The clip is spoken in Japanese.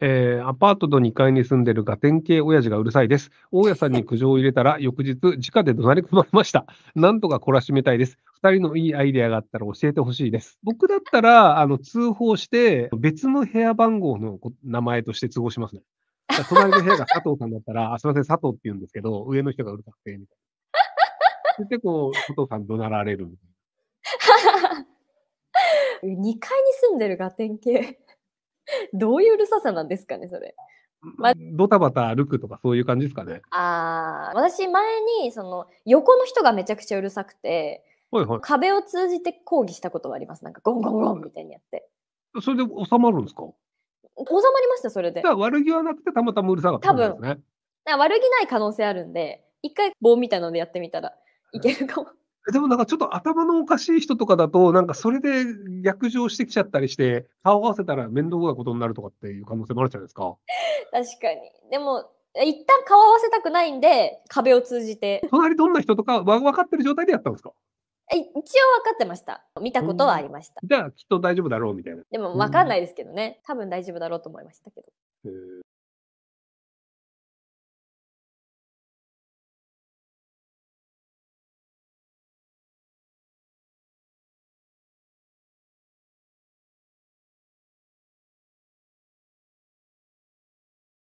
えー、アパートの2階に住んでるガテン系親父がうるさいです。大家さんに苦情を入れたら、翌日、直で怒鳴り込まれました。なんとか懲らしめたいです。2人のいいアイデアがあったら教えてほしいです。僕だったら、あの、通報して、別の部屋番号の名前として都合しますね。隣の部屋が佐藤さんだったら、すみません、佐藤って言うんですけど、上の人がうるさくて、みたいな。で、こう、佐藤さん怒鳴られる2 階に住んでるガテン系。どういううるささなんですかね、それ。ま、ドタバタ歩くとかそういう感じですかね。ああ、私前にその横の人がめちゃくちゃうるさくて、はいはい、壁を通じて抗議したことはあります。なんかゴンゴンゴンみたいにやって。それで収まるんですか収まりました、それで。悪気はなくてたまたまうるさかったんですね。多分悪気ない可能性あるんで、一回棒みたいのでやってみたらいけるかも。でもなんかちょっと頭のおかしい人とかだと、なんかそれで逆上してきちゃったりして、顔合わせたら面倒なことになるとかっていう可能性もあるじゃないですか。確かに。でも、一旦顔合わせたくないんで、壁を通じて。隣どんな人とかは分かってる状態でやったんですか一応分かってました。見たことはありました。じゃあきっと大丈夫だろうみたいな。でも分かんないですけどね。多分大丈夫だろうと思いましたけど。